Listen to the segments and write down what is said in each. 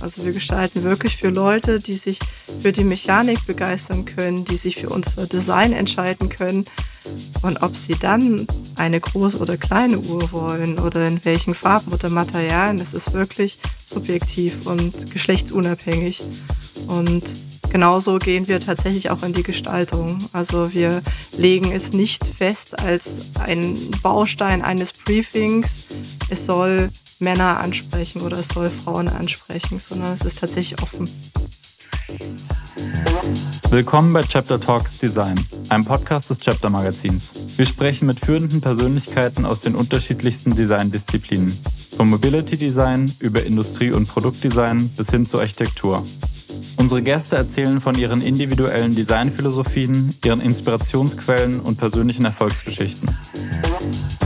Also wir gestalten wirklich für Leute, die sich für die Mechanik begeistern können, die sich für unser Design entscheiden können. Und ob sie dann eine große oder kleine Uhr wollen oder in welchen Farben oder Materialien, das ist wirklich subjektiv und geschlechtsunabhängig. Und genauso gehen wir tatsächlich auch in die Gestaltung. Also wir legen es nicht fest als ein Baustein eines Briefings. Es soll Männer ansprechen oder es soll Frauen ansprechen, sondern es ist tatsächlich offen. Willkommen bei Chapter Talks Design, einem Podcast des Chapter Magazins. Wir sprechen mit führenden Persönlichkeiten aus den unterschiedlichsten Designdisziplinen. Vom Mobility Design über Industrie- und Produktdesign bis hin zur Architektur. Unsere Gäste erzählen von ihren individuellen Designphilosophien, ihren Inspirationsquellen und persönlichen Erfolgsgeschichten.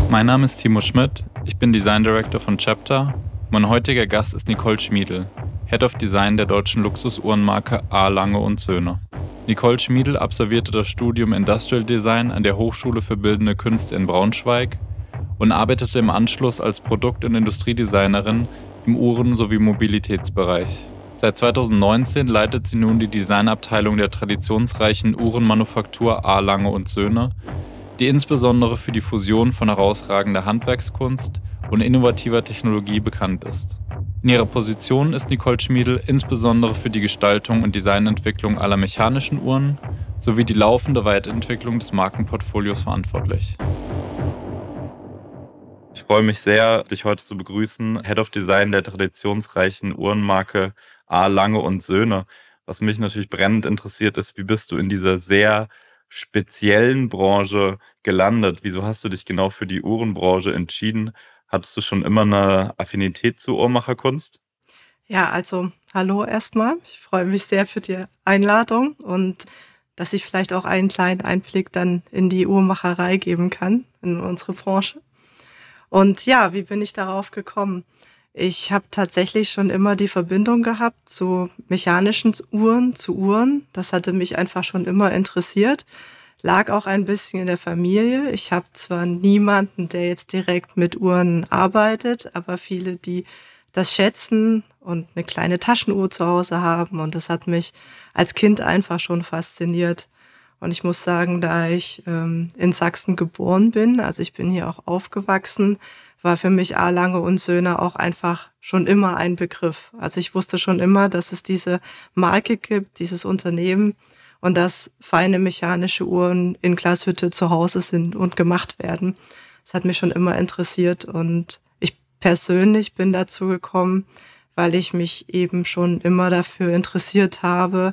Mein Name ist Timo Schmidt, ich bin Design Director von Chapter. Mein heutiger Gast ist Nicole Schmiedl, Head of Design der deutschen Luxusuhrenmarke A. Lange und Söhne. Nicole Schmiedl absolvierte das Studium Industrial Design an der Hochschule für Bildende Künste in Braunschweig und arbeitete im Anschluss als Produkt- und Industriedesignerin im Uhren- sowie Mobilitätsbereich. Seit 2019 leitet sie nun die Designabteilung der traditionsreichen Uhrenmanufaktur A. Lange und Söhne, die insbesondere für die Fusion von herausragender Handwerkskunst und innovativer Technologie bekannt ist. In ihrer Position ist Nicole Schmiedl insbesondere für die Gestaltung und Designentwicklung aller mechanischen Uhren sowie die laufende Weiterentwicklung des Markenportfolios verantwortlich. Ich freue mich sehr, dich heute zu begrüßen, Head of Design der traditionsreichen Uhrenmarke A. Lange und Söhne. Was mich natürlich brennend interessiert, ist, wie bist du in dieser sehr speziellen Branche gelandet? Wieso hast du dich genau für die Uhrenbranche entschieden? Hattest du schon immer eine Affinität zu Uhrmacherkunst? Ja, also hallo erstmal. Ich freue mich sehr für die Einladung und dass ich vielleicht auch einen kleinen Einblick dann in die Uhrmacherei geben kann, in unsere Branche. Und ja, wie bin ich darauf gekommen? Ich habe tatsächlich schon immer die Verbindung gehabt zu mechanischen Uhren, zu Uhren. Das hatte mich einfach schon immer interessiert. Lag auch ein bisschen in der Familie. Ich habe zwar niemanden, der jetzt direkt mit Uhren arbeitet, aber viele, die das schätzen und eine kleine Taschenuhr zu Hause haben. Und das hat mich als Kind einfach schon fasziniert. Und ich muss sagen, da ich ähm, in Sachsen geboren bin, also ich bin hier auch aufgewachsen, war für mich A-Lange und Söhne auch einfach schon immer ein Begriff. Also ich wusste schon immer, dass es diese Marke gibt, dieses Unternehmen und dass feine mechanische Uhren in Glashütte zu Hause sind und gemacht werden. Das hat mich schon immer interessiert und ich persönlich bin dazu gekommen, weil ich mich eben schon immer dafür interessiert habe,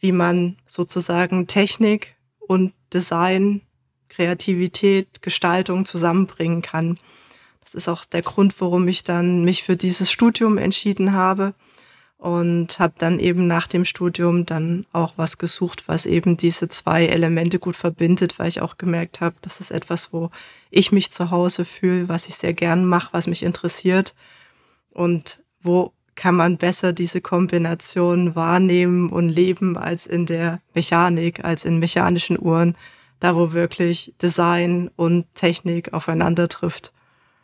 wie man sozusagen Technik und Design, Kreativität, Gestaltung zusammenbringen kann. Das ist auch der Grund, warum ich dann mich für dieses Studium entschieden habe und habe dann eben nach dem Studium dann auch was gesucht, was eben diese zwei Elemente gut verbindet, weil ich auch gemerkt habe, das ist etwas, wo ich mich zu Hause fühle, was ich sehr gern mache, was mich interessiert und wo kann man besser diese Kombination wahrnehmen und leben als in der Mechanik, als in mechanischen Uhren, da wo wirklich Design und Technik aufeinander trifft.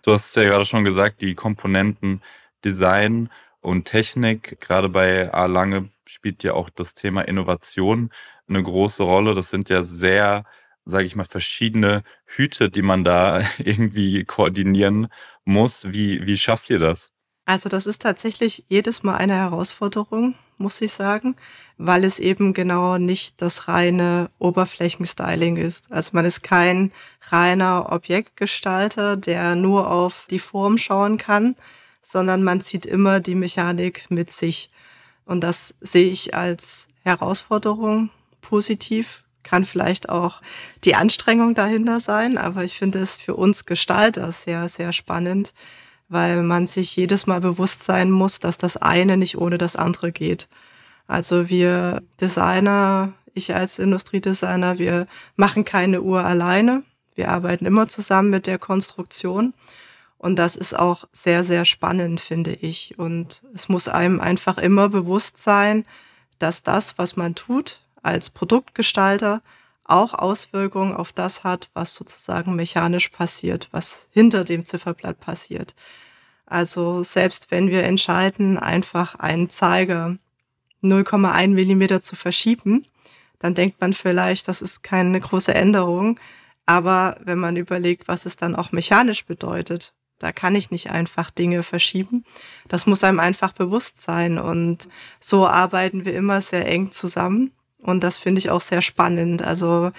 Du hast es ja gerade schon gesagt, die Komponenten Design und Technik, gerade bei A. Lange spielt ja auch das Thema Innovation eine große Rolle. Das sind ja sehr, sage ich mal, verschiedene Hüte, die man da irgendwie koordinieren muss. Wie, wie schafft ihr das? Also das ist tatsächlich jedes Mal eine Herausforderung, muss ich sagen, weil es eben genau nicht das reine Oberflächenstyling ist. Also man ist kein reiner Objektgestalter, der nur auf die Form schauen kann, sondern man zieht immer die Mechanik mit sich. Und das sehe ich als Herausforderung positiv, kann vielleicht auch die Anstrengung dahinter sein, aber ich finde es für uns Gestalter sehr, sehr spannend, weil man sich jedes Mal bewusst sein muss, dass das eine nicht ohne das andere geht. Also wir Designer, ich als Industriedesigner, wir machen keine Uhr alleine. Wir arbeiten immer zusammen mit der Konstruktion. Und das ist auch sehr, sehr spannend, finde ich. Und es muss einem einfach immer bewusst sein, dass das, was man tut als Produktgestalter, auch Auswirkungen auf das hat, was sozusagen mechanisch passiert, was hinter dem Zifferblatt passiert. Also selbst wenn wir entscheiden, einfach einen Zeiger 0,1 Millimeter zu verschieben, dann denkt man vielleicht, das ist keine große Änderung. Aber wenn man überlegt, was es dann auch mechanisch bedeutet, da kann ich nicht einfach Dinge verschieben. Das muss einem einfach bewusst sein. Und so arbeiten wir immer sehr eng zusammen. Und das finde ich auch sehr spannend. Also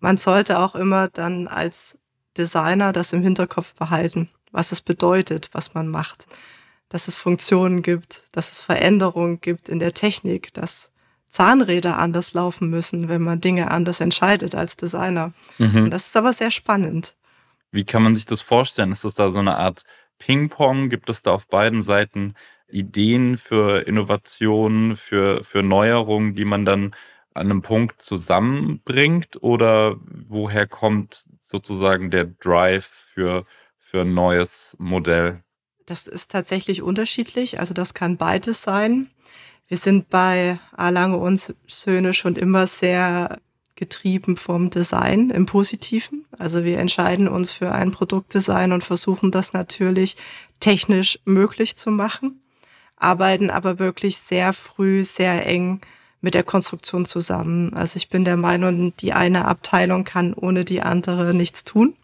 man sollte auch immer dann als Designer das im Hinterkopf behalten was es bedeutet, was man macht, dass es Funktionen gibt, dass es Veränderungen gibt in der Technik, dass Zahnräder anders laufen müssen, wenn man Dinge anders entscheidet als Designer. Mhm. Und das ist aber sehr spannend. Wie kann man sich das vorstellen? Ist das da so eine Art Ping-Pong? Gibt es da auf beiden Seiten Ideen für Innovationen, für, für Neuerungen, die man dann an einem Punkt zusammenbringt? Oder woher kommt sozusagen der Drive für für ein neues Modell? Das ist tatsächlich unterschiedlich. Also das kann beides sein. Wir sind bei Alange und Söhne schon immer sehr getrieben vom Design im Positiven. Also wir entscheiden uns für ein Produktdesign und versuchen das natürlich technisch möglich zu machen, arbeiten aber wirklich sehr früh, sehr eng mit der Konstruktion zusammen. Also ich bin der Meinung, die eine Abteilung kann ohne die andere nichts tun.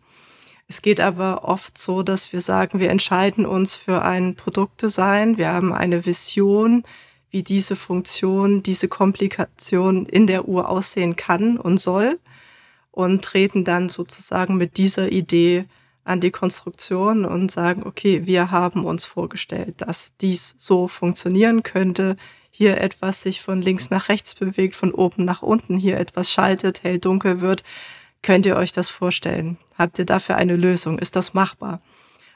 Es geht aber oft so, dass wir sagen, wir entscheiden uns für ein Produktdesign, wir haben eine Vision, wie diese Funktion, diese Komplikation in der Uhr aussehen kann und soll und treten dann sozusagen mit dieser Idee an die Konstruktion und sagen, okay, wir haben uns vorgestellt, dass dies so funktionieren könnte, hier etwas sich von links nach rechts bewegt, von oben nach unten, hier etwas schaltet, hell dunkel wird. Könnt ihr euch das vorstellen? Habt ihr dafür eine Lösung? Ist das machbar?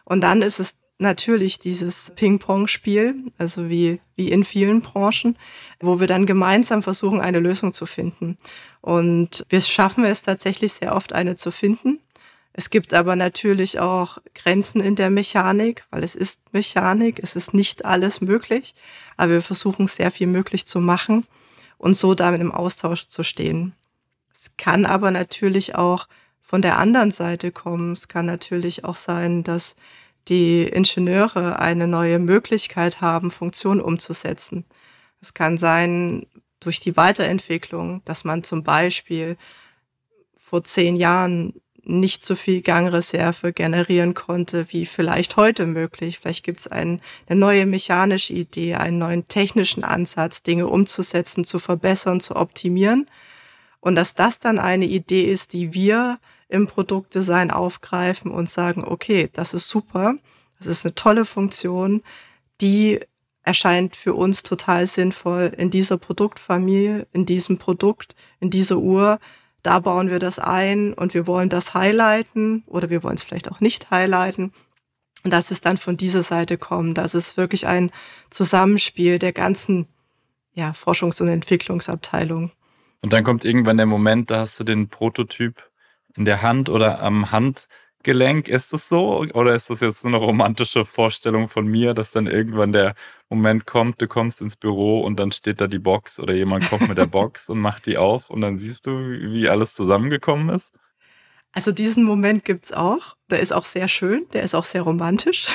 Und dann ist es natürlich dieses Ping-Pong-Spiel, also wie, wie in vielen Branchen, wo wir dann gemeinsam versuchen, eine Lösung zu finden. Und wir schaffen es tatsächlich sehr oft, eine zu finden. Es gibt aber natürlich auch Grenzen in der Mechanik, weil es ist Mechanik, es ist nicht alles möglich, aber wir versuchen sehr viel möglich zu machen und so damit im Austausch zu stehen. Es kann aber natürlich auch von der anderen Seite kommen. Es kann natürlich auch sein, dass die Ingenieure eine neue Möglichkeit haben, Funktionen umzusetzen. Es kann sein, durch die Weiterentwicklung, dass man zum Beispiel vor zehn Jahren nicht so viel Gangreserve generieren konnte, wie vielleicht heute möglich. Vielleicht gibt es ein, eine neue mechanische Idee, einen neuen technischen Ansatz, Dinge umzusetzen, zu verbessern, zu optimieren. Und dass das dann eine Idee ist, die wir im Produktdesign aufgreifen und sagen, okay, das ist super, das ist eine tolle Funktion, die erscheint für uns total sinnvoll in dieser Produktfamilie, in diesem Produkt, in dieser Uhr. Da bauen wir das ein und wir wollen das highlighten oder wir wollen es vielleicht auch nicht highlighten. Und dass es dann von dieser Seite kommt, dass es wirklich ein Zusammenspiel der ganzen ja, Forschungs- und Entwicklungsabteilung. Und dann kommt irgendwann der Moment, da hast du den Prototyp in der Hand oder am Handgelenk. Ist das so? Oder ist das jetzt so eine romantische Vorstellung von mir, dass dann irgendwann der Moment kommt, du kommst ins Büro und dann steht da die Box oder jemand kommt mit der Box und macht die auf und dann siehst du, wie alles zusammengekommen ist? Also diesen Moment gibt's auch. Der ist auch sehr schön, der ist auch sehr romantisch.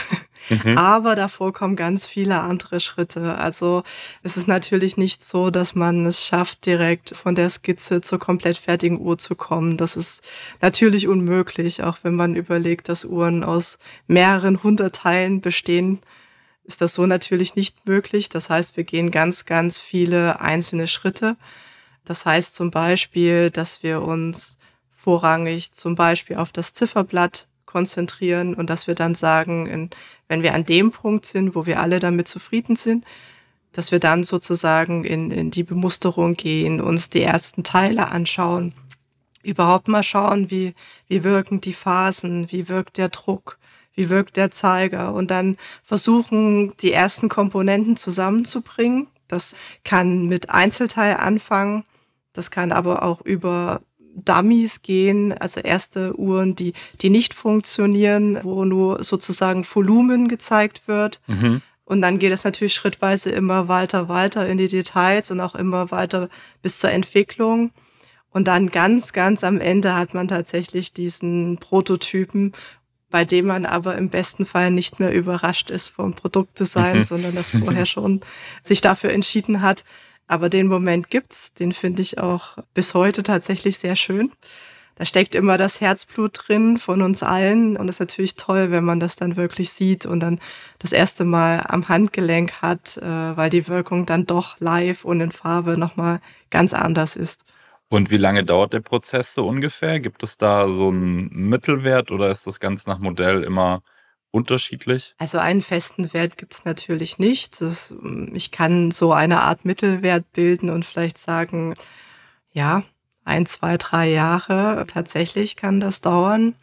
Mhm. Aber davor kommen ganz viele andere Schritte. Also es ist natürlich nicht so, dass man es schafft, direkt von der Skizze zur komplett fertigen Uhr zu kommen. Das ist natürlich unmöglich, auch wenn man überlegt, dass Uhren aus mehreren hundert Teilen bestehen ist das so natürlich nicht möglich. Das heißt, wir gehen ganz, ganz viele einzelne Schritte. Das heißt zum Beispiel, dass wir uns vorrangig zum Beispiel auf das Zifferblatt konzentrieren und dass wir dann sagen, wenn wir an dem Punkt sind, wo wir alle damit zufrieden sind, dass wir dann sozusagen in, in die Bemusterung gehen, uns die ersten Teile anschauen, überhaupt mal schauen, wie, wie wirken die Phasen, wie wirkt der Druck, wie wirkt der Zeiger und dann versuchen, die ersten Komponenten zusammenzubringen. Das kann mit Einzelteil anfangen, das kann aber auch über Dummies gehen, also erste Uhren, die, die nicht funktionieren, wo nur sozusagen Volumen gezeigt wird. Mhm. Und dann geht es natürlich schrittweise immer weiter, weiter in die Details und auch immer weiter bis zur Entwicklung. Und dann ganz, ganz am Ende hat man tatsächlich diesen Prototypen, bei dem man aber im besten Fall nicht mehr überrascht ist vom Produktdesign, mhm. sondern das vorher schon sich dafür entschieden hat, aber den Moment gibt's, den finde ich auch bis heute tatsächlich sehr schön. Da steckt immer das Herzblut drin von uns allen und es ist natürlich toll, wenn man das dann wirklich sieht und dann das erste Mal am Handgelenk hat, äh, weil die Wirkung dann doch live und in Farbe nochmal ganz anders ist. Und wie lange dauert der Prozess so ungefähr? Gibt es da so einen Mittelwert oder ist das ganz nach Modell immer unterschiedlich? Also einen festen Wert gibt es natürlich nicht. Das, mm, ich kann so eine Art Mittelwert bilden und vielleicht sagen, ja, ein, zwei, drei Jahre tatsächlich kann das dauern.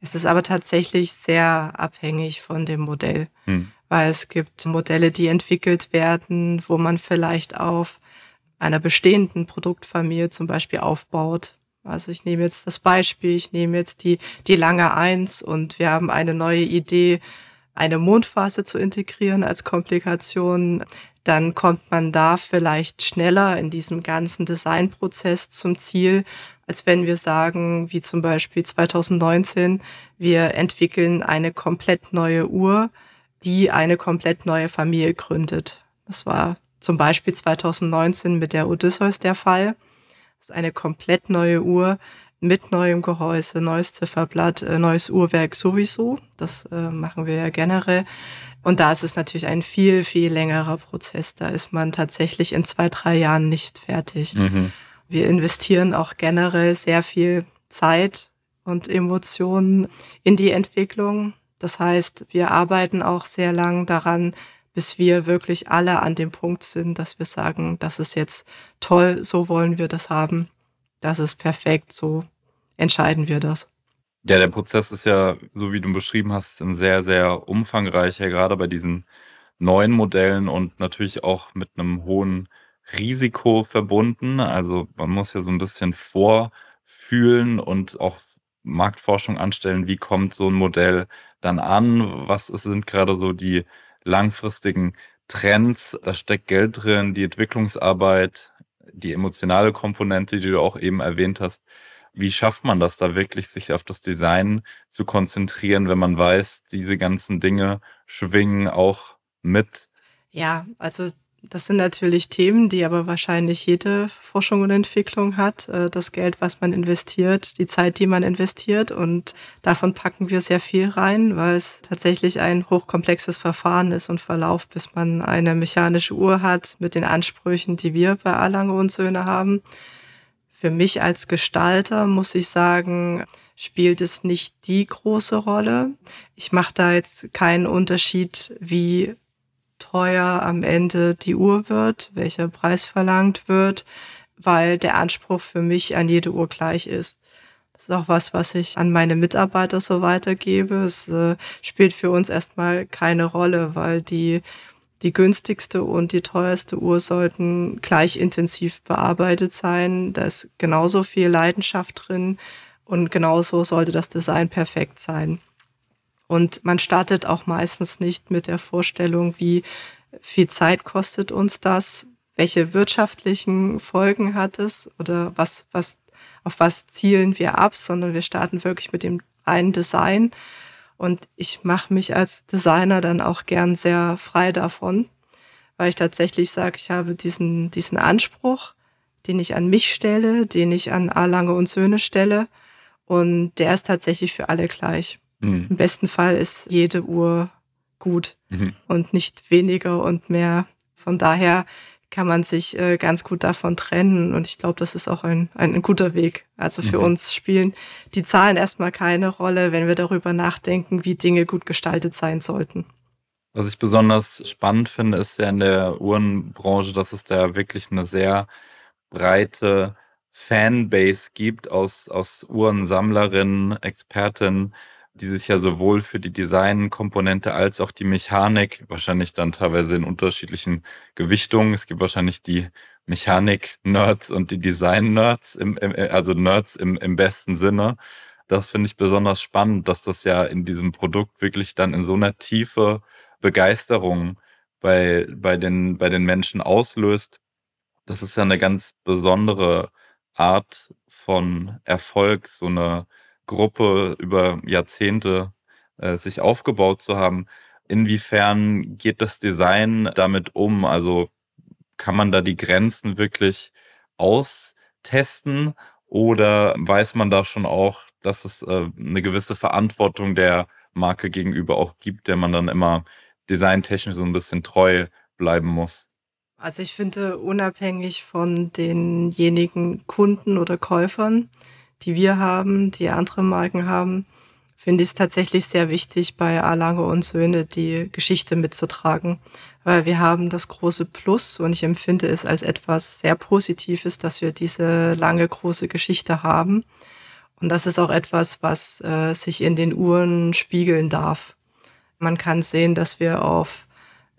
Es ist aber tatsächlich sehr abhängig von dem Modell, hm. weil es gibt Modelle, die entwickelt werden, wo man vielleicht auf einer bestehenden Produktfamilie zum Beispiel aufbaut also ich nehme jetzt das Beispiel, ich nehme jetzt die, die lange Eins und wir haben eine neue Idee, eine Mondphase zu integrieren als Komplikation. Dann kommt man da vielleicht schneller in diesem ganzen Designprozess zum Ziel, als wenn wir sagen, wie zum Beispiel 2019, wir entwickeln eine komplett neue Uhr, die eine komplett neue Familie gründet. Das war zum Beispiel 2019 mit der Odysseus der Fall. Das ist eine komplett neue Uhr mit neuem Gehäuse, neues Zifferblatt, äh, neues Uhrwerk sowieso. Das äh, machen wir ja generell. Und da ist es natürlich ein viel, viel längerer Prozess. Da ist man tatsächlich in zwei, drei Jahren nicht fertig. Mhm. Wir investieren auch generell sehr viel Zeit und Emotionen in die Entwicklung. Das heißt, wir arbeiten auch sehr lang daran, bis wir wirklich alle an dem Punkt sind, dass wir sagen, das ist jetzt toll, so wollen wir das haben, das ist perfekt, so entscheiden wir das. Ja, der Prozess ist ja, so wie du beschrieben hast, ein sehr, sehr umfangreicher, gerade bei diesen neuen Modellen und natürlich auch mit einem hohen Risiko verbunden. Also man muss ja so ein bisschen vorfühlen und auch Marktforschung anstellen, wie kommt so ein Modell dann an, was sind gerade so die langfristigen Trends. Da steckt Geld drin, die Entwicklungsarbeit, die emotionale Komponente, die du auch eben erwähnt hast. Wie schafft man das da wirklich, sich auf das Design zu konzentrieren, wenn man weiß, diese ganzen Dinge schwingen auch mit? Ja, also das sind natürlich Themen, die aber wahrscheinlich jede Forschung und Entwicklung hat. Äh, das Geld, was man investiert, die Zeit, die man investiert. Und davon packen wir sehr viel rein, weil es tatsächlich ein hochkomplexes Verfahren ist und Verlauf, bis man eine mechanische Uhr hat mit den Ansprüchen, die wir bei Erlange und Söhne haben. Für mich als Gestalter muss ich sagen, spielt es nicht die große Rolle. Ich mache da jetzt keinen Unterschied, wie teuer am Ende die Uhr wird, welcher Preis verlangt wird, weil der Anspruch für mich an jede Uhr gleich ist. Das ist auch was, was ich an meine Mitarbeiter so weitergebe. Es äh, spielt für uns erstmal keine Rolle, weil die, die günstigste und die teuerste Uhr sollten gleich intensiv bearbeitet sein. Da ist genauso viel Leidenschaft drin und genauso sollte das Design perfekt sein. Und man startet auch meistens nicht mit der Vorstellung, wie viel Zeit kostet uns das, welche wirtschaftlichen Folgen hat es oder was, was, auf was zielen wir ab, sondern wir starten wirklich mit dem einen Design. Und ich mache mich als Designer dann auch gern sehr frei davon, weil ich tatsächlich sage, ich habe diesen, diesen Anspruch, den ich an mich stelle, den ich an A. Lange und Söhne stelle. Und der ist tatsächlich für alle gleich. Mhm. Im besten Fall ist jede Uhr gut mhm. und nicht weniger und mehr. Von daher kann man sich äh, ganz gut davon trennen. Und ich glaube, das ist auch ein, ein, ein guter Weg. Also für mhm. uns spielen die Zahlen erstmal keine Rolle, wenn wir darüber nachdenken, wie Dinge gut gestaltet sein sollten. Was ich besonders spannend finde, ist ja in der Uhrenbranche, dass es da wirklich eine sehr breite Fanbase gibt aus, aus Uhrensammlerinnen, Expertinnen die sich ja sowohl für die Designkomponente als auch die Mechanik, wahrscheinlich dann teilweise in unterschiedlichen Gewichtungen. Es gibt wahrscheinlich die Mechanik-Nerds und die Design-Nerds, äh, also Nerds im, im besten Sinne. Das finde ich besonders spannend, dass das ja in diesem Produkt wirklich dann in so einer Tiefe Begeisterung bei, bei, den, bei den Menschen auslöst. Das ist ja eine ganz besondere Art von Erfolg, so eine Gruppe über Jahrzehnte äh, sich aufgebaut zu haben. Inwiefern geht das Design damit um? Also kann man da die Grenzen wirklich austesten oder weiß man da schon auch, dass es äh, eine gewisse Verantwortung der Marke gegenüber auch gibt, der man dann immer designtechnisch so ein bisschen treu bleiben muss? Also ich finde, unabhängig von denjenigen Kunden oder Käufern die wir haben, die andere Marken haben, finde ich es tatsächlich sehr wichtig, bei Arlange und Söhne die Geschichte mitzutragen. Weil wir haben das große Plus und ich empfinde es als etwas sehr Positives, dass wir diese lange große Geschichte haben. Und das ist auch etwas, was äh, sich in den Uhren spiegeln darf. Man kann sehen, dass wir auf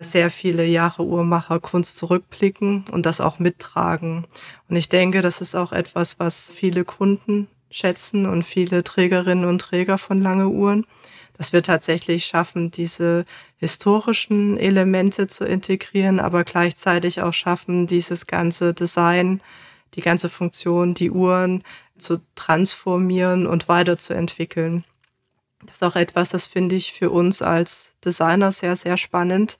sehr viele Jahre Uhrmacherkunst zurückblicken und das auch mittragen. Und ich denke, das ist auch etwas, was viele Kunden schätzen und viele Trägerinnen und Träger von lange Uhren, dass wir tatsächlich schaffen, diese historischen Elemente zu integrieren, aber gleichzeitig auch schaffen, dieses ganze Design, die ganze Funktion, die Uhren zu transformieren und weiterzuentwickeln. Das ist auch etwas, das finde ich für uns als Designer sehr, sehr spannend,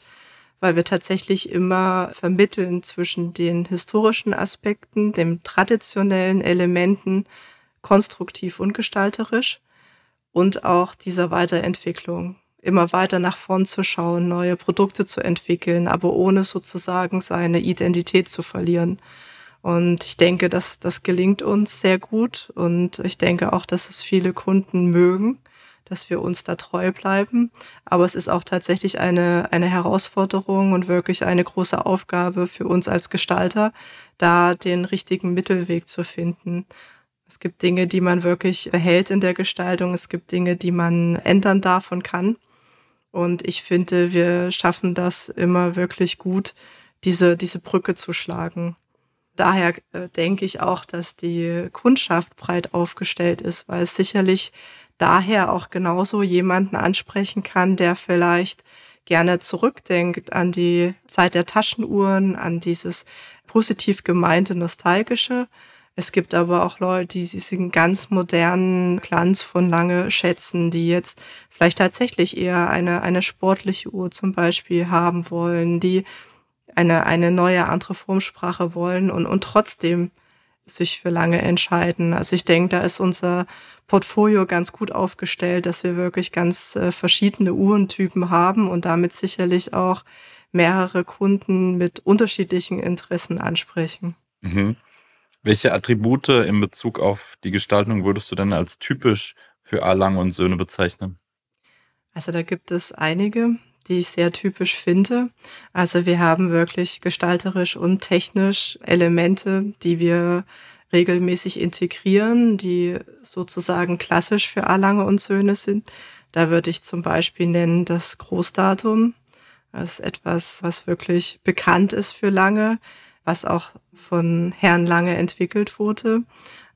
weil wir tatsächlich immer vermitteln zwischen den historischen Aspekten, den traditionellen Elementen, konstruktiv und gestalterisch und auch dieser Weiterentwicklung. Immer weiter nach vorn zu schauen, neue Produkte zu entwickeln, aber ohne sozusagen seine Identität zu verlieren. Und ich denke, dass das gelingt uns sehr gut und ich denke auch, dass es viele Kunden mögen dass wir uns da treu bleiben. Aber es ist auch tatsächlich eine, eine Herausforderung und wirklich eine große Aufgabe für uns als Gestalter, da den richtigen Mittelweg zu finden. Es gibt Dinge, die man wirklich behält in der Gestaltung. Es gibt Dinge, die man ändern darf und kann. Und ich finde, wir schaffen das immer wirklich gut, diese, diese Brücke zu schlagen. Daher äh, denke ich auch, dass die Kundschaft breit aufgestellt ist, weil es sicherlich daher auch genauso jemanden ansprechen kann, der vielleicht gerne zurückdenkt an die Zeit der Taschenuhren, an dieses positiv gemeinte Nostalgische. Es gibt aber auch Leute, die diesen ganz modernen Glanz von lange schätzen, die jetzt vielleicht tatsächlich eher eine, eine sportliche Uhr zum Beispiel haben wollen, die eine, eine neue andere Formsprache wollen und, und trotzdem sich für lange entscheiden. Also ich denke, da ist unser Portfolio ganz gut aufgestellt, dass wir wirklich ganz äh, verschiedene Uhrentypen haben und damit sicherlich auch mehrere Kunden mit unterschiedlichen Interessen ansprechen. Mhm. Welche Attribute in Bezug auf die Gestaltung würdest du denn als typisch für Alang und Söhne bezeichnen? Also da gibt es einige die ich sehr typisch finde. Also wir haben wirklich gestalterisch und technisch Elemente, die wir regelmäßig integrieren, die sozusagen klassisch für Erlange und Söhne sind. Da würde ich zum Beispiel nennen das Großdatum. Das ist etwas, was wirklich bekannt ist für Lange, was auch von Herrn Lange entwickelt wurde.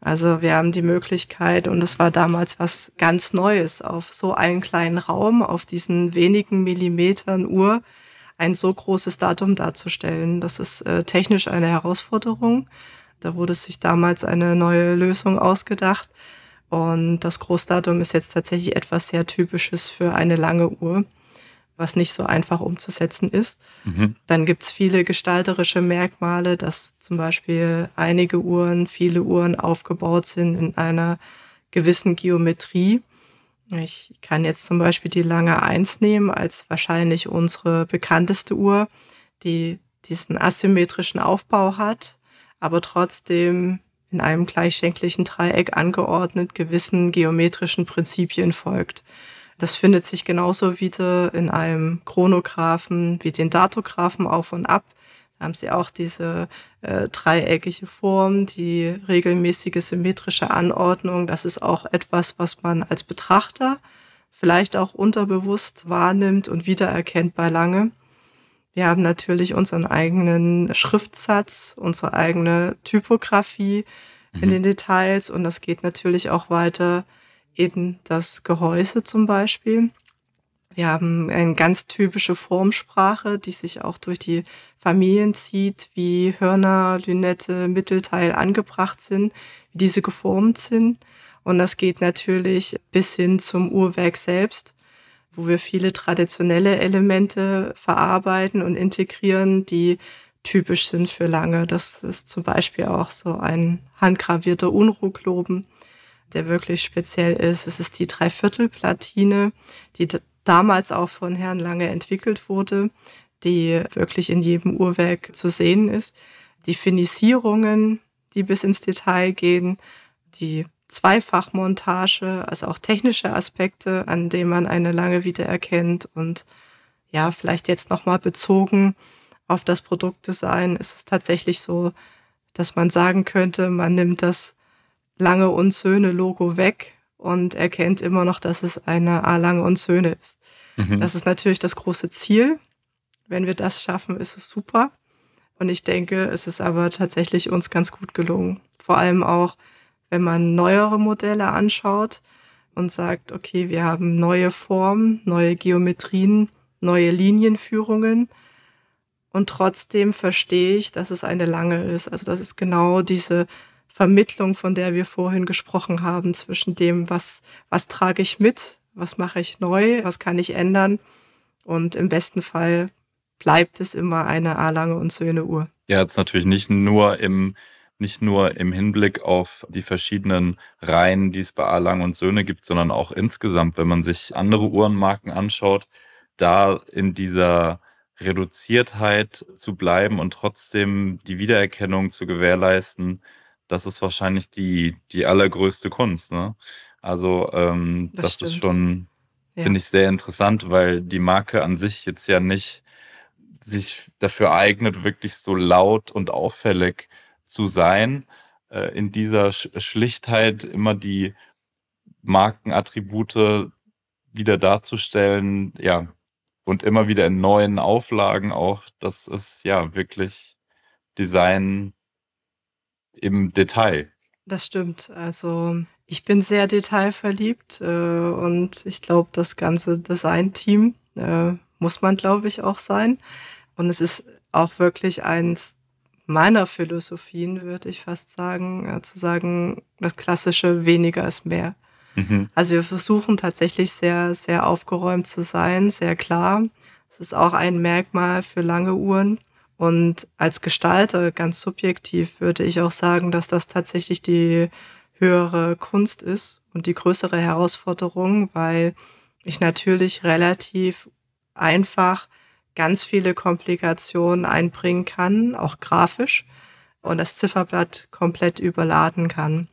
Also wir haben die Möglichkeit, und es war damals was ganz Neues, auf so einen kleinen Raum, auf diesen wenigen Millimetern Uhr, ein so großes Datum darzustellen. Das ist äh, technisch eine Herausforderung. Da wurde sich damals eine neue Lösung ausgedacht. Und das Großdatum ist jetzt tatsächlich etwas sehr Typisches für eine lange Uhr was nicht so einfach umzusetzen ist. Mhm. Dann gibt's viele gestalterische Merkmale, dass zum Beispiel einige Uhren, viele Uhren aufgebaut sind in einer gewissen Geometrie. Ich kann jetzt zum Beispiel die lange Eins nehmen als wahrscheinlich unsere bekannteste Uhr, die diesen asymmetrischen Aufbau hat, aber trotzdem in einem gleichschenklichen Dreieck angeordnet gewissen geometrischen Prinzipien folgt. Das findet sich genauso wieder in einem Chronographen wie den Datographen auf und ab. Da haben sie auch diese äh, dreieckige Form, die regelmäßige symmetrische Anordnung. Das ist auch etwas, was man als Betrachter vielleicht auch unterbewusst wahrnimmt und wiedererkennt bei lange. Wir haben natürlich unseren eigenen Schriftsatz, unsere eigene Typografie mhm. in den Details und das geht natürlich auch weiter in das Gehäuse zum Beispiel. Wir haben eine ganz typische Formsprache, die sich auch durch die Familien zieht, wie Hörner, Lünette, Mittelteil angebracht sind, wie diese geformt sind. Und das geht natürlich bis hin zum Uhrwerk selbst, wo wir viele traditionelle Elemente verarbeiten und integrieren, die typisch sind für lange. Das ist zum Beispiel auch so ein handgravierter Unruhgloben der wirklich speziell ist. Es ist die Dreiviertelplatine, die damals auch von Herrn Lange entwickelt wurde, die wirklich in jedem Uhrwerk zu sehen ist. Die Finisierungen, die bis ins Detail gehen, die Zweifachmontage, also auch technische Aspekte, an denen man eine lange wiedererkennt und ja, vielleicht jetzt nochmal bezogen auf das Produktdesign ist es tatsächlich so, dass man sagen könnte, man nimmt das Lange und Söhne-Logo weg und erkennt immer noch, dass es eine A Lange und Söhne ist. Mhm. Das ist natürlich das große Ziel. Wenn wir das schaffen, ist es super. Und ich denke, es ist aber tatsächlich uns ganz gut gelungen. Vor allem auch, wenn man neuere Modelle anschaut und sagt, okay, wir haben neue Formen, neue Geometrien, neue Linienführungen. Und trotzdem verstehe ich, dass es eine lange ist. Also, das ist genau diese Vermittlung, von der wir vorhin gesprochen haben, zwischen dem, was, was trage ich mit, was mache ich neu, was kann ich ändern. Und im besten Fall bleibt es immer eine A-Lange und Söhne Uhr. Ja, jetzt natürlich nicht nur im nicht nur im Hinblick auf die verschiedenen Reihen, die es bei a und Söhne gibt, sondern auch insgesamt, wenn man sich andere Uhrenmarken anschaut, da in dieser Reduziertheit zu bleiben und trotzdem die Wiedererkennung zu gewährleisten, das ist wahrscheinlich die, die allergrößte Kunst. Ne? Also ähm, das, das ist schon, ja. finde ich sehr interessant, weil die Marke an sich jetzt ja nicht sich dafür eignet, wirklich so laut und auffällig zu sein. Äh, in dieser Sch Schlichtheit immer die Markenattribute wieder darzustellen, ja, und immer wieder in neuen Auflagen auch, das ist ja wirklich Design im Detail. Das stimmt. Also ich bin sehr detailverliebt äh, und ich glaube, das ganze Design-Team äh, muss man, glaube ich, auch sein. Und es ist auch wirklich eins meiner Philosophien, würde ich fast sagen, äh, zu sagen, das klassische weniger ist mehr. Mhm. Also wir versuchen tatsächlich sehr, sehr aufgeräumt zu sein, sehr klar. Es ist auch ein Merkmal für lange Uhren. Und als Gestalter, ganz subjektiv, würde ich auch sagen, dass das tatsächlich die höhere Kunst ist und die größere Herausforderung, weil ich natürlich relativ einfach ganz viele Komplikationen einbringen kann, auch grafisch, und das Zifferblatt komplett überladen kann.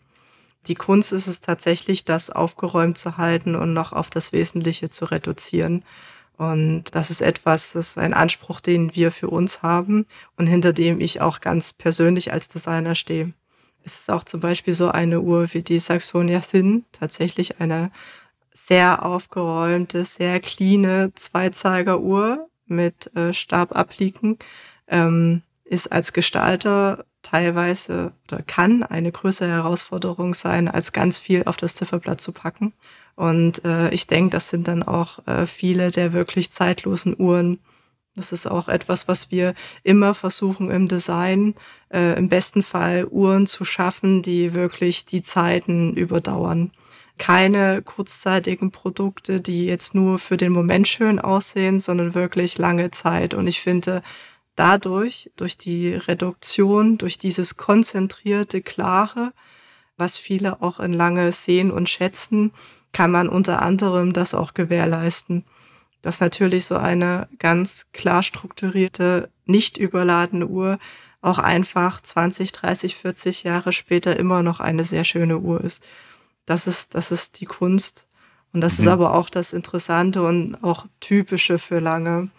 Die Kunst ist es tatsächlich, das aufgeräumt zu halten und noch auf das Wesentliche zu reduzieren. Und das ist etwas, das ist ein Anspruch, den wir für uns haben und hinter dem ich auch ganz persönlich als Designer stehe. Es ist auch zum Beispiel so eine Uhr wie die Saxonia Thin, tatsächlich eine sehr aufgeräumte, sehr cleane Zweizeigeruhr mit äh, Stababliegen, ähm, ist als Gestalter teilweise oder kann eine größere Herausforderung sein, als ganz viel auf das Zifferblatt zu packen. Und äh, ich denke, das sind dann auch äh, viele der wirklich zeitlosen Uhren. Das ist auch etwas, was wir immer versuchen im Design, äh, im besten Fall Uhren zu schaffen, die wirklich die Zeiten überdauern. Keine kurzzeitigen Produkte, die jetzt nur für den Moment schön aussehen, sondern wirklich lange Zeit. Und ich finde, dadurch, durch die Reduktion, durch dieses konzentrierte, klare, was viele auch in lange sehen und schätzen, kann man unter anderem das auch gewährleisten, dass natürlich so eine ganz klar strukturierte, nicht überladene Uhr auch einfach 20, 30, 40 Jahre später immer noch eine sehr schöne Uhr ist. Das ist, das ist die Kunst. Und das mhm. ist aber auch das Interessante und auch Typische für lange.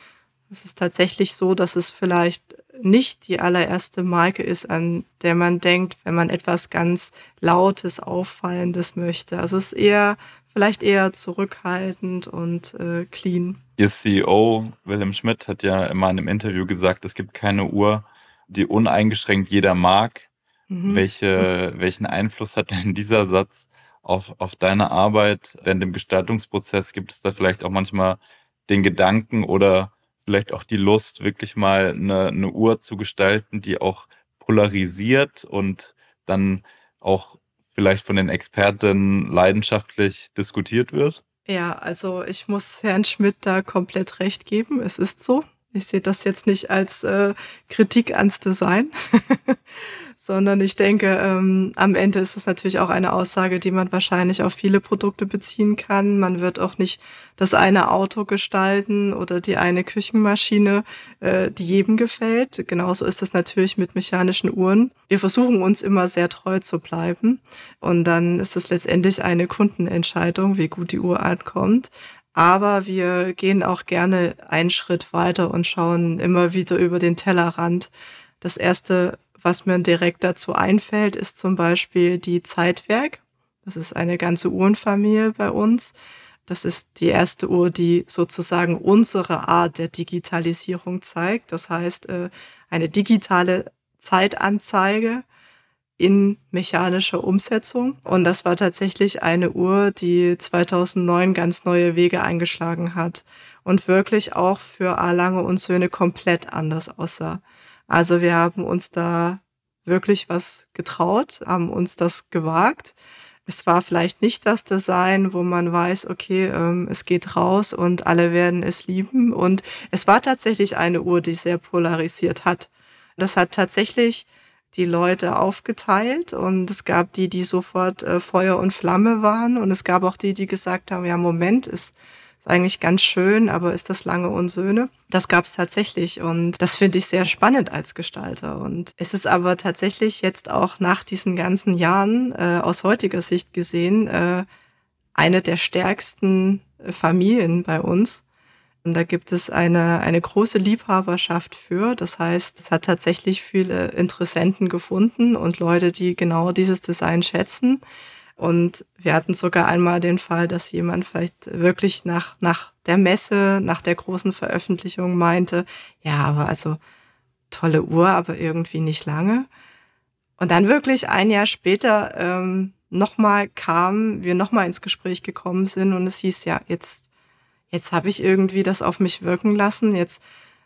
Es ist tatsächlich so, dass es vielleicht nicht die allererste Marke ist, an der man denkt, wenn man etwas ganz Lautes, Auffallendes möchte. Also es ist eher vielleicht eher zurückhaltend und äh, clean. Ihr CEO Wilhelm Schmidt hat ja immer in einem Interview gesagt, es gibt keine Uhr, die uneingeschränkt jeder mag. Mhm. Welche, welchen Einfluss hat denn dieser Satz auf, auf deine Arbeit während dem Gestaltungsprozess? Gibt es da vielleicht auch manchmal den Gedanken oder vielleicht auch die Lust, wirklich mal eine, eine Uhr zu gestalten, die auch polarisiert und dann auch vielleicht von den Experten leidenschaftlich diskutiert wird? Ja, also ich muss Herrn Schmidt da komplett recht geben. Es ist so. Ich sehe das jetzt nicht als äh, Kritik ans Design, sondern ich denke, ähm, am Ende ist es natürlich auch eine Aussage, die man wahrscheinlich auf viele Produkte beziehen kann. Man wird auch nicht das eine Auto gestalten oder die eine Küchenmaschine, äh, die jedem gefällt. Genauso ist es natürlich mit mechanischen Uhren. Wir versuchen uns immer sehr treu zu bleiben und dann ist es letztendlich eine Kundenentscheidung, wie gut die Uhr ankommt. Aber wir gehen auch gerne einen Schritt weiter und schauen immer wieder über den Tellerrand. Das erste, was mir direkt dazu einfällt, ist zum Beispiel die Zeitwerk. Das ist eine ganze Uhrenfamilie bei uns. Das ist die erste Uhr, die sozusagen unsere Art der Digitalisierung zeigt. Das heißt, äh, eine digitale Zeitanzeige, in mechanischer Umsetzung. Und das war tatsächlich eine Uhr, die 2009 ganz neue Wege eingeschlagen hat und wirklich auch für Arlange und Söhne komplett anders aussah. Also wir haben uns da wirklich was getraut, haben uns das gewagt. Es war vielleicht nicht das Design, wo man weiß, okay, ähm, es geht raus und alle werden es lieben. Und es war tatsächlich eine Uhr, die sehr polarisiert hat. Das hat tatsächlich die Leute aufgeteilt und es gab die, die sofort äh, Feuer und Flamme waren und es gab auch die, die gesagt haben, ja, Moment, ist, ist eigentlich ganz schön, aber ist das lange Unsöhne? Das gab es tatsächlich und das finde ich sehr spannend als Gestalter. Und es ist aber tatsächlich jetzt auch nach diesen ganzen Jahren äh, aus heutiger Sicht gesehen äh, eine der stärksten äh, Familien bei uns und da gibt es eine, eine große Liebhaberschaft für. Das heißt, es hat tatsächlich viele Interessenten gefunden und Leute, die genau dieses Design schätzen. Und wir hatten sogar einmal den Fall, dass jemand vielleicht wirklich nach, nach der Messe, nach der großen Veröffentlichung meinte, ja, aber also tolle Uhr, aber irgendwie nicht lange. Und dann wirklich ein Jahr später ähm, nochmal kam, wir nochmal ins Gespräch gekommen sind und es hieß ja, jetzt jetzt habe ich irgendwie das auf mich wirken lassen, jetzt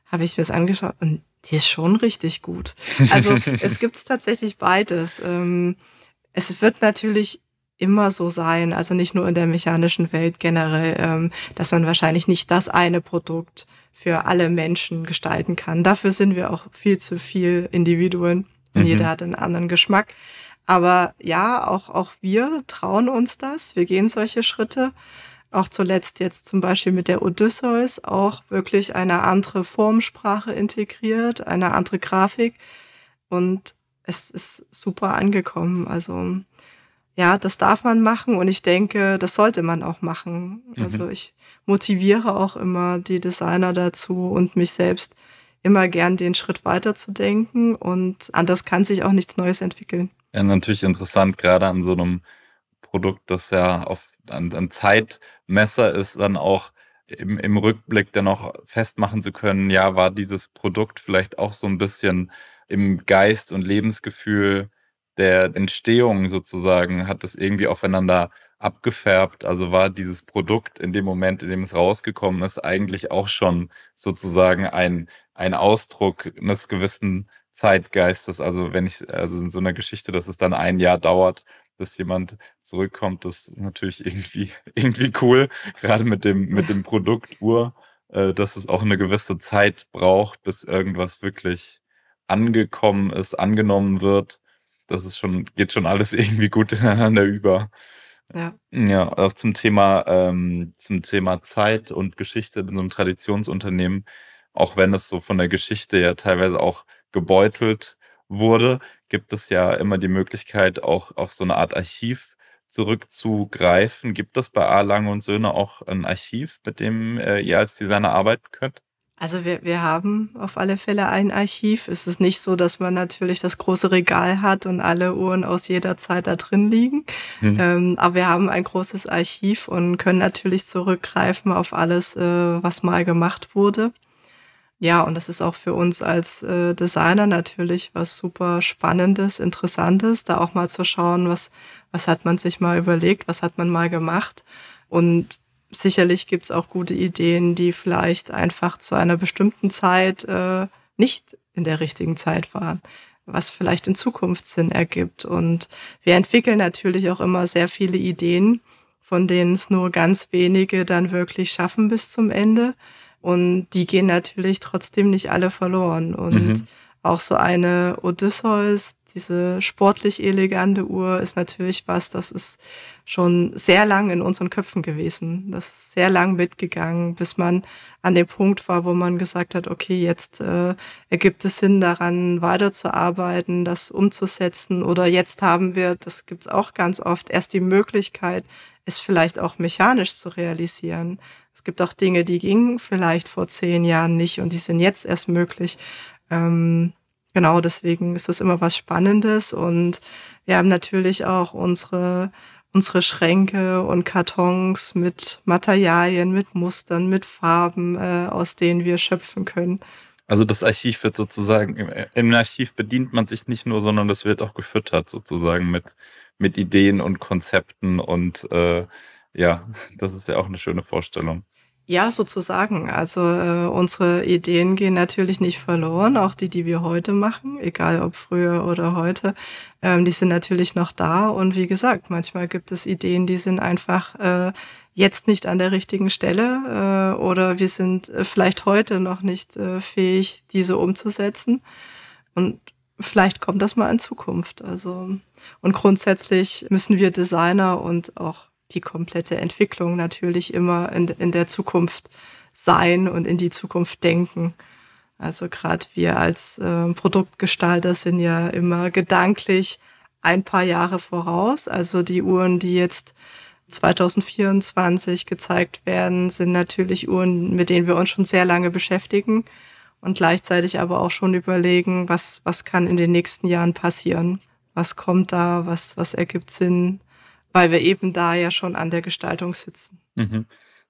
habe ich mir es angeschaut und die ist schon richtig gut. Also es gibt tatsächlich beides. Ähm, es wird natürlich immer so sein, also nicht nur in der mechanischen Welt generell, ähm, dass man wahrscheinlich nicht das eine Produkt für alle Menschen gestalten kann. Dafür sind wir auch viel zu viel Individuen. Mhm. Jeder hat einen anderen Geschmack. Aber ja, auch, auch wir trauen uns das. Wir gehen solche Schritte auch zuletzt jetzt zum Beispiel mit der Odysseus auch wirklich eine andere Formsprache integriert, eine andere Grafik und es ist super angekommen. Also ja, das darf man machen und ich denke, das sollte man auch machen. Mhm. Also ich motiviere auch immer die Designer dazu und mich selbst immer gern den Schritt weiter zu denken und anders kann sich auch nichts Neues entwickeln. Ja, natürlich interessant, gerade an so einem Produkt, das ja auf an, an Zeit Messer ist, dann auch im, im Rückblick auch festmachen zu können, ja, war dieses Produkt vielleicht auch so ein bisschen im Geist und Lebensgefühl der Entstehung sozusagen, hat das irgendwie aufeinander abgefärbt? Also war dieses Produkt in dem Moment, in dem es rausgekommen ist, eigentlich auch schon sozusagen ein, ein Ausdruck eines gewissen Zeitgeistes? Also wenn ich, also in so einer Geschichte, dass es dann ein Jahr dauert, dass jemand zurückkommt, das ist natürlich irgendwie, irgendwie cool. Gerade mit dem, mit dem Produkt Uhr, äh, dass es auch eine gewisse Zeit braucht, bis irgendwas wirklich angekommen ist, angenommen wird. Das ist schon, geht schon alles irgendwie gut ineinander über. Ja. Ja, auch zum Thema, ähm, zum Thema Zeit und Geschichte in so einem Traditionsunternehmen, auch wenn es so von der Geschichte ja teilweise auch gebeutelt ist wurde, gibt es ja immer die Möglichkeit, auch auf so eine Art Archiv zurückzugreifen. Gibt es bei A. Lange und Söhne auch ein Archiv, mit dem äh, ihr als Designer arbeiten könnt? Also wir, wir haben auf alle Fälle ein Archiv. Es ist nicht so, dass man natürlich das große Regal hat und alle Uhren aus jeder Zeit da drin liegen. Mhm. Ähm, aber wir haben ein großes Archiv und können natürlich zurückgreifen auf alles, äh, was mal gemacht wurde ja, und das ist auch für uns als äh, Designer natürlich was super Spannendes, Interessantes, da auch mal zu schauen, was, was hat man sich mal überlegt, was hat man mal gemacht. Und sicherlich gibt's auch gute Ideen, die vielleicht einfach zu einer bestimmten Zeit äh, nicht in der richtigen Zeit waren, was vielleicht in Zukunft Sinn ergibt. Und wir entwickeln natürlich auch immer sehr viele Ideen, von denen es nur ganz wenige dann wirklich schaffen bis zum Ende. Und die gehen natürlich trotzdem nicht alle verloren. Und mhm. auch so eine Odysseus, diese sportlich elegante Uhr, ist natürlich was, das ist schon sehr lang in unseren Köpfen gewesen. Das ist sehr lang mitgegangen, bis man an dem Punkt war, wo man gesagt hat, okay, jetzt äh, ergibt es Sinn, daran weiterzuarbeiten, das umzusetzen. Oder jetzt haben wir, das gibt's auch ganz oft, erst die Möglichkeit, es vielleicht auch mechanisch zu realisieren. Es gibt auch Dinge, die gingen vielleicht vor zehn Jahren nicht und die sind jetzt erst möglich. Ähm, genau, deswegen ist das immer was Spannendes und wir haben natürlich auch unsere unsere Schränke und Kartons mit Materialien, mit Mustern, mit Farben, äh, aus denen wir schöpfen können. Also das Archiv wird sozusagen, im, im Archiv bedient man sich nicht nur, sondern das wird auch gefüttert sozusagen mit, mit Ideen und Konzepten und äh, ja, das ist ja auch eine schöne Vorstellung. Ja, sozusagen. Also äh, unsere Ideen gehen natürlich nicht verloren, auch die, die wir heute machen, egal ob früher oder heute, ähm, die sind natürlich noch da. Und wie gesagt, manchmal gibt es Ideen, die sind einfach äh, jetzt nicht an der richtigen Stelle äh, oder wir sind äh, vielleicht heute noch nicht äh, fähig, diese umzusetzen. Und vielleicht kommt das mal in Zukunft. Also und grundsätzlich müssen wir Designer und auch die komplette Entwicklung natürlich immer in, in der Zukunft sein und in die Zukunft denken. Also gerade wir als äh, Produktgestalter sind ja immer gedanklich ein paar Jahre voraus. Also die Uhren, die jetzt 2024 gezeigt werden, sind natürlich Uhren, mit denen wir uns schon sehr lange beschäftigen und gleichzeitig aber auch schon überlegen, was, was kann in den nächsten Jahren passieren? Was kommt da? Was, was ergibt Sinn? weil wir eben da ja schon an der Gestaltung sitzen. Mhm.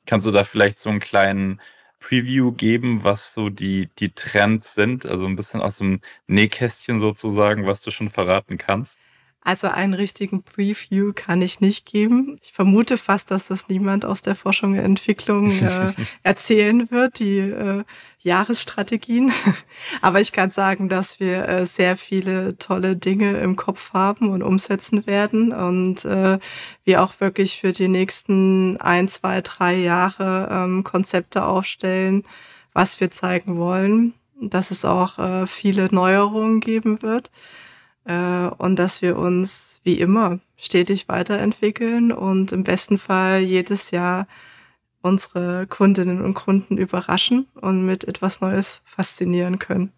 Kannst du da vielleicht so einen kleinen Preview geben, was so die, die Trends sind? Also ein bisschen aus dem Nähkästchen sozusagen, was du schon verraten kannst? Also einen richtigen Preview kann ich nicht geben. Ich vermute fast, dass das niemand aus der Forschung und Entwicklung äh, erzählen wird, die äh, Jahresstrategien. Aber ich kann sagen, dass wir äh, sehr viele tolle Dinge im Kopf haben und umsetzen werden und äh, wir auch wirklich für die nächsten ein, zwei, drei Jahre ähm, Konzepte aufstellen, was wir zeigen wollen, dass es auch äh, viele Neuerungen geben wird. Äh, und dass wir uns wie immer stetig weiterentwickeln und im besten Fall jedes Jahr unsere Kundinnen und Kunden überraschen und mit etwas Neues faszinieren können.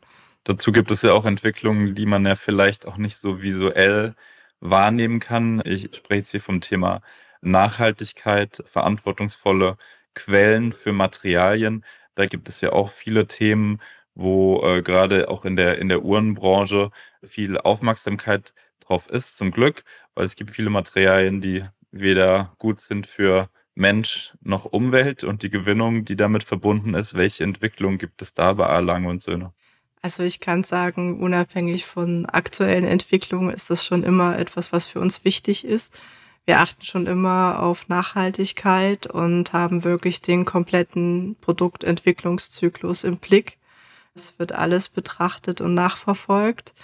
Dazu gibt es ja auch Entwicklungen, die man ja vielleicht auch nicht so visuell wahrnehmen kann. Ich spreche jetzt hier vom Thema Nachhaltigkeit, verantwortungsvolle Quellen für Materialien. Da gibt es ja auch viele Themen, wo äh, gerade auch in der, in der Uhrenbranche viel Aufmerksamkeit drauf ist, zum Glück, weil es gibt viele Materialien, die weder gut sind für Mensch noch Umwelt und die Gewinnung, die damit verbunden ist. Welche Entwicklung gibt es da bei A. und Söhne? Also ich kann sagen, unabhängig von aktuellen Entwicklungen ist das schon immer etwas, was für uns wichtig ist. Wir achten schon immer auf Nachhaltigkeit und haben wirklich den kompletten Produktentwicklungszyklus im Blick. Es wird alles betrachtet und nachverfolgt.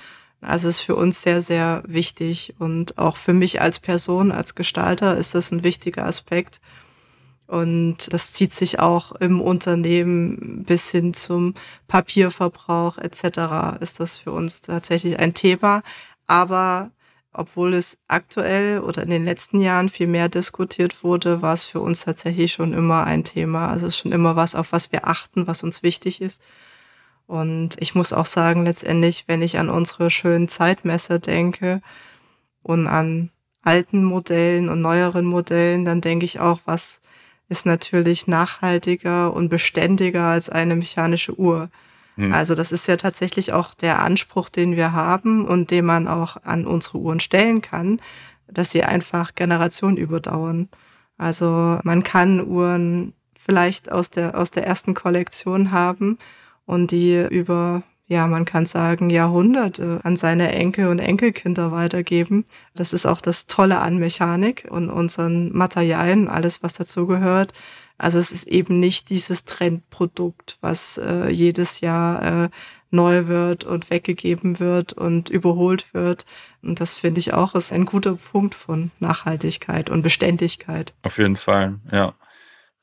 Also ist für uns sehr, sehr wichtig und auch für mich als Person, als Gestalter ist das ein wichtiger Aspekt. Und das zieht sich auch im Unternehmen bis hin zum Papierverbrauch etc. ist das für uns tatsächlich ein Thema. Aber obwohl es aktuell oder in den letzten Jahren viel mehr diskutiert wurde, war es für uns tatsächlich schon immer ein Thema. Also es ist schon immer was, auf was wir achten, was uns wichtig ist. Und ich muss auch sagen, letztendlich, wenn ich an unsere schönen Zeitmesser denke und an alten Modellen und neueren Modellen, dann denke ich auch, was ist natürlich nachhaltiger und beständiger als eine mechanische Uhr. Hm. Also das ist ja tatsächlich auch der Anspruch, den wir haben und den man auch an unsere Uhren stellen kann, dass sie einfach Generationen überdauern. Also man kann Uhren vielleicht aus der, aus der ersten Kollektion haben und die über ja, man kann sagen, Jahrhunderte äh, an seine Enkel und Enkelkinder weitergeben. Das ist auch das Tolle an Mechanik und unseren Materialien, alles, was dazugehört. Also es ist eben nicht dieses Trendprodukt, was äh, jedes Jahr äh, neu wird und weggegeben wird und überholt wird. Und das finde ich auch ist ein guter Punkt von Nachhaltigkeit und Beständigkeit. Auf jeden Fall, ja.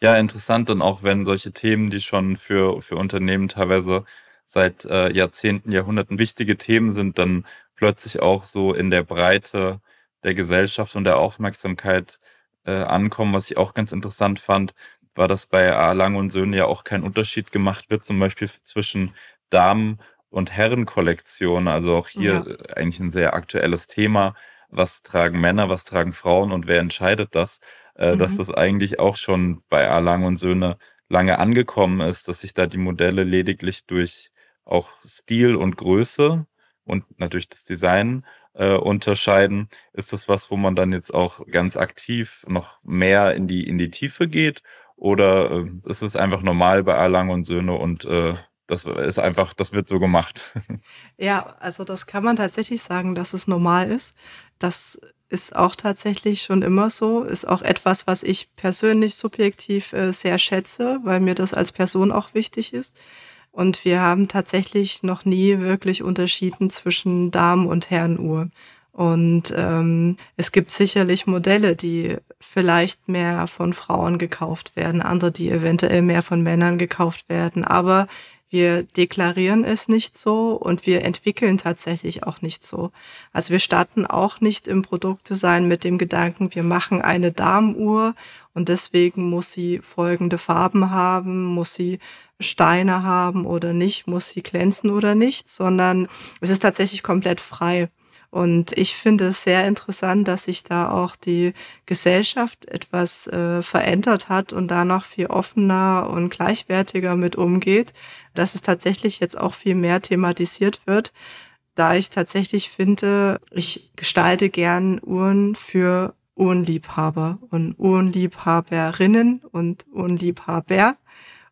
Ja, interessant dann auch, wenn solche Themen, die schon für, für Unternehmen teilweise seit äh, Jahrzehnten, Jahrhunderten wichtige Themen sind, dann plötzlich auch so in der Breite der Gesellschaft und der Aufmerksamkeit äh, ankommen. Was ich auch ganz interessant fand, war, dass bei A. Lang und Söhne ja auch kein Unterschied gemacht wird, zum Beispiel zwischen Damen- und Herrenkollektionen. Also auch hier ja. Äh, eigentlich ein sehr aktuelles Thema. Was tragen Männer, was tragen Frauen und wer entscheidet das? Äh, mhm. dass das eigentlich auch schon bei Erlang und Söhne lange angekommen ist, dass sich da die Modelle lediglich durch auch Stil und Größe und natürlich das Design äh, unterscheiden. Ist das was, wo man dann jetzt auch ganz aktiv noch mehr in die, in die Tiefe geht? Oder äh, ist es einfach normal bei Erlang und Söhne und äh, das ist einfach, das wird so gemacht. Ja, also das kann man tatsächlich sagen, dass es normal ist das ist auch tatsächlich schon immer so, ist auch etwas, was ich persönlich subjektiv äh, sehr schätze, weil mir das als Person auch wichtig ist. Und wir haben tatsächlich noch nie wirklich unterschieden zwischen Damen- und Herrenuhr. Und ähm, es gibt sicherlich Modelle, die vielleicht mehr von Frauen gekauft werden, andere, die eventuell mehr von Männern gekauft werden. Aber wir deklarieren es nicht so und wir entwickeln tatsächlich auch nicht so. Also wir starten auch nicht im Produktdesign mit dem Gedanken, wir machen eine Darmuhr und deswegen muss sie folgende Farben haben, muss sie Steine haben oder nicht, muss sie glänzen oder nicht, sondern es ist tatsächlich komplett frei. Und ich finde es sehr interessant, dass sich da auch die Gesellschaft etwas äh, verändert hat und da noch viel offener und gleichwertiger mit umgeht, dass es tatsächlich jetzt auch viel mehr thematisiert wird, da ich tatsächlich finde, ich gestalte gern Uhren für Uhrenliebhaber und Uhrenliebhaberinnen und Uhrenliebhaber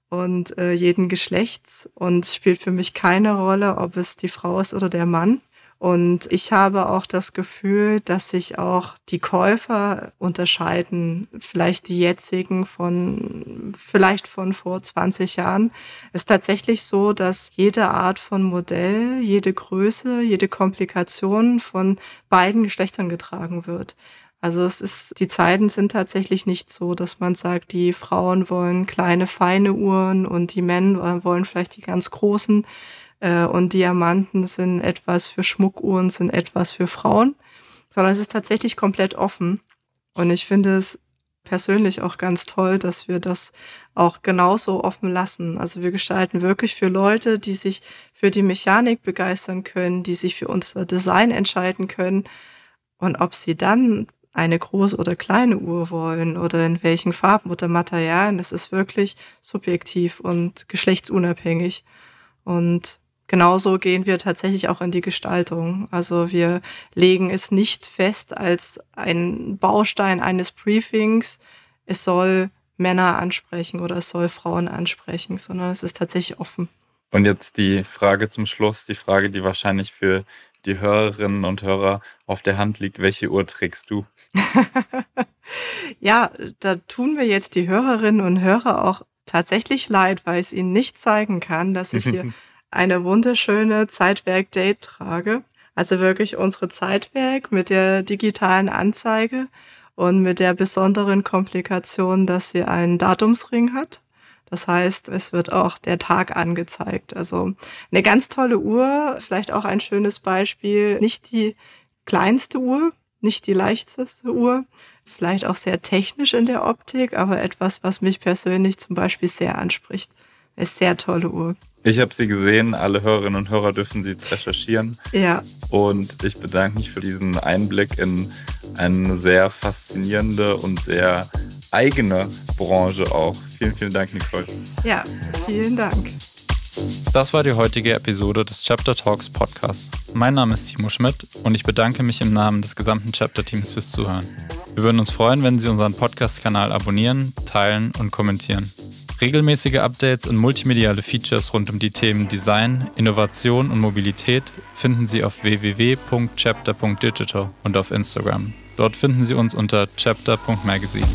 und äh, jeden Geschlechts und spielt für mich keine Rolle, ob es die Frau ist oder der Mann. Und ich habe auch das Gefühl, dass sich auch die Käufer unterscheiden, vielleicht die jetzigen von, vielleicht von vor 20 Jahren. Es ist tatsächlich so, dass jede Art von Modell, jede Größe, jede Komplikation von beiden Geschlechtern getragen wird. Also es ist, die Zeiten sind tatsächlich nicht so, dass man sagt, die Frauen wollen kleine, feine Uhren und die Männer wollen vielleicht die ganz großen äh, und Diamanten sind etwas für Schmuckuhren, sind etwas für Frauen, sondern es ist tatsächlich komplett offen. Und ich finde es persönlich auch ganz toll, dass wir das auch genauso offen lassen. Also wir gestalten wirklich für Leute, die sich für die Mechanik begeistern können, die sich für unser Design entscheiden können. Und ob sie dann eine große oder kleine Uhr wollen oder in welchen Farben oder Materialien, das ist wirklich subjektiv und geschlechtsunabhängig. Und genauso gehen wir tatsächlich auch in die Gestaltung. Also wir legen es nicht fest als ein Baustein eines Briefings, es soll Männer ansprechen oder es soll Frauen ansprechen, sondern es ist tatsächlich offen. Und jetzt die Frage zum Schluss, die Frage, die wahrscheinlich für die Hörerinnen und Hörer auf der Hand liegt, welche Uhr trägst du? ja, da tun wir jetzt die Hörerinnen und Hörer auch tatsächlich leid, weil es ihnen nicht zeigen kann, dass ich hier eine wunderschöne Zeitwerk-Date trage. Also wirklich unsere Zeitwerk mit der digitalen Anzeige und mit der besonderen Komplikation, dass sie einen Datumsring hat. Das heißt, es wird auch der Tag angezeigt. Also eine ganz tolle Uhr, vielleicht auch ein schönes Beispiel. Nicht die kleinste Uhr, nicht die leichteste Uhr, vielleicht auch sehr technisch in der Optik, aber etwas, was mich persönlich zum Beispiel sehr anspricht. Eine sehr tolle Uhr. Ich habe sie gesehen, alle Hörerinnen und Hörer dürfen sie jetzt recherchieren. Ja. Und ich bedanke mich für diesen Einblick in eine sehr faszinierende und sehr eigene Branche auch. Vielen, vielen Dank, Nicole. Ja, vielen Dank. Das war die heutige Episode des Chapter Talks Podcasts. Mein Name ist Timo Schmidt und ich bedanke mich im Namen des gesamten Chapter-Teams fürs Zuhören. Wir würden uns freuen, wenn Sie unseren Podcast-Kanal abonnieren, teilen und kommentieren. Regelmäßige Updates und multimediale Features rund um die Themen Design, Innovation und Mobilität finden Sie auf www.chapter.digital und auf Instagram. Dort finden Sie uns unter chapter.magazine.